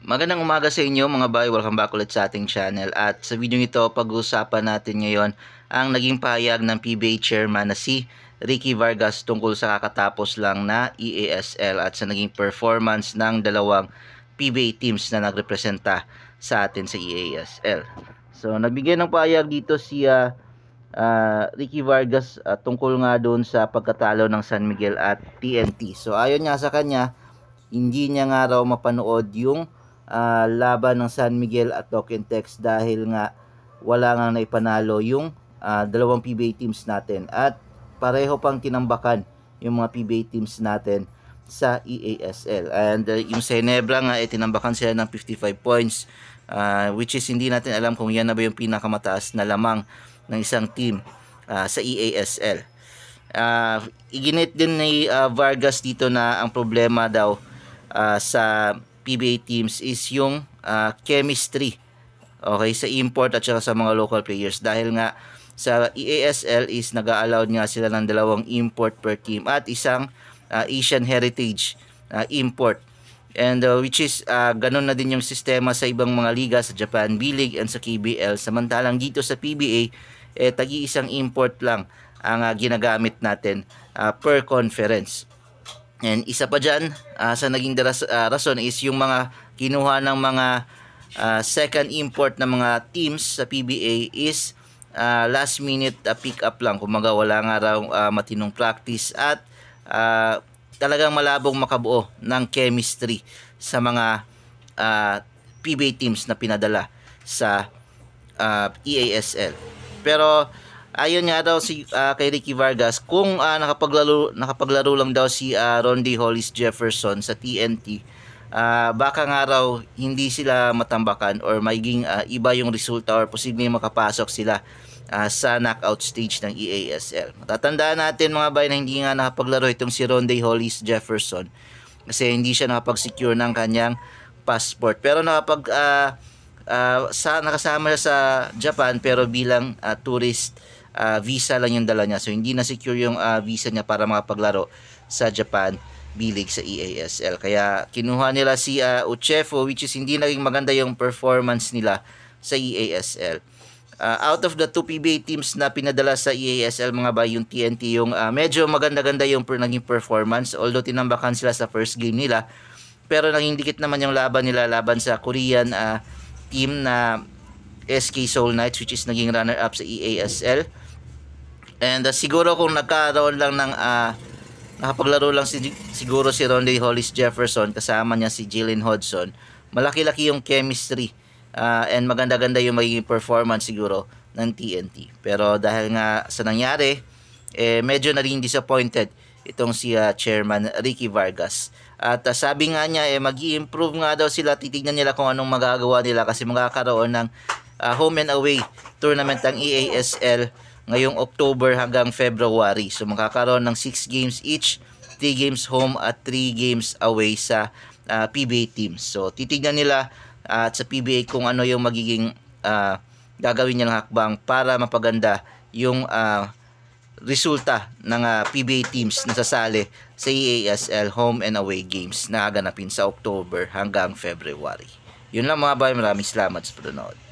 Magandang umaga sa inyo mga bay, welcome back ulit sa ating channel at sa video nito pag-uusapan natin ngayon ang naging pahayag ng PBA chairman na si Ricky Vargas tungkol sa kakatapos lang na EASL at sa naging performance ng dalawang PBA teams na nagrepresenta sa atin sa EASL. So nagbigay ng pahayag dito si uh, uh, Ricky Vargas uh, tungkol nga doon sa pagkatalo ng San Miguel at TNT. So ayon nga sa kanya, hindi niya nga raw mapanood yung uh, laban ng San Miguel at Docentex dahil nga wala nga naipanalo yung uh, dalawang PBA teams natin at pareho pang tinambakan yung mga PBA teams natin sa EASL. And uh, yung Senebra nga, eh, tinambakan sila ng 55 points uh, which is hindi natin alam kung yan na ba yung pinakamataas na lamang ng isang team uh, sa EASL. Uh, iginit din ni uh, Vargas dito na ang problema daw uh, sa PBA teams is yung uh, chemistry okay sa import at saka sa mga local players dahil nga sa EASL is nag-allow nga sila ng dalawang import per team at isang uh, Asian Heritage uh, import and uh, which is uh, ganun na din yung sistema sa ibang mga liga sa Japan B-League and sa KBL samantalang dito sa PBA eh tagi-isang import lang ang uh, ginagamit natin uh, per conference And isa pa dyan uh, sa naging daras, uh, ah, rason is yung mga kinuha ng mga uh, second import ng mga teams sa PBA is uh, last minute uh, pick up lang. Kumaga wala nga raw uh, matinong practice at uh, talagang malabong makabuo ng chemistry sa mga uh, PBA teams na pinadala sa uh, EASL. Pero Ayun nga daw si uh, kay Ricky Vargas kung uh, nakapaglaro nakapaglaro lang daw si uh, Rondi Hollis Jefferson sa TNT uh, baka nga raw hindi sila matambakan or maging uh, iba yung resulta or posibleng makapasok sila uh, sa knockout stage ng EASL. Matatandaan natin mga bay na hindi nga nakapaglaro itong si Ronde Hollis Jefferson kasi hindi siya nakapag-secure ng kanyang passport. Pero nakapag uh, uh, sa, nakasama siya sa Japan pero bilang uh, tourist uh, visa lang yung dala niya. So hindi na secure yung uh, visa niya para makapaglaro sa Japan bilig sa EASL. Kaya kinuha nila si uh, Uchefo which is hindi naging maganda yung performance nila sa EASL. Uh, out of the two PBA teams na pinadala sa EASL mga ba yung TNT yung uh, medyo maganda-ganda yung per naging performance although tinambakan sila sa first game nila pero naging dikit naman yung laban nila laban sa Korean uh, team na SK Soul Knights which is naging runner-up sa EASL. And uh, siguro kung nagkaroon lang ng uh, nakapaglaro lang si, siguro si Ronde Hollis Jefferson kasama niya si Jalen Hodgson, malaki-laki yung chemistry uh, and maganda-ganda yung magiging performance siguro ng TNT. Pero dahil nga sa nangyari, eh, medyo na rin disappointed itong si uh, Chairman Ricky Vargas. At uh, sabi nga niya, eh, mag improve nga daw sila, titignan nila kung anong magagawa nila kasi magkakaroon ng uh, home and away tournament ang EASL ngayong October hanggang February. So makakaroon ng 6 games each, 3 games home at 3 games away sa uh, ah, PBA teams. So titignan nila uh, at sa PBA kung ano yung magiging uh, gagawin nilang hakbang para mapaganda yung uh, resulta ng uh, PBA teams na sasali sa EASL home and away games na gaganapin sa October hanggang February. Yun lang mga bay, maraming salamat sa panonood.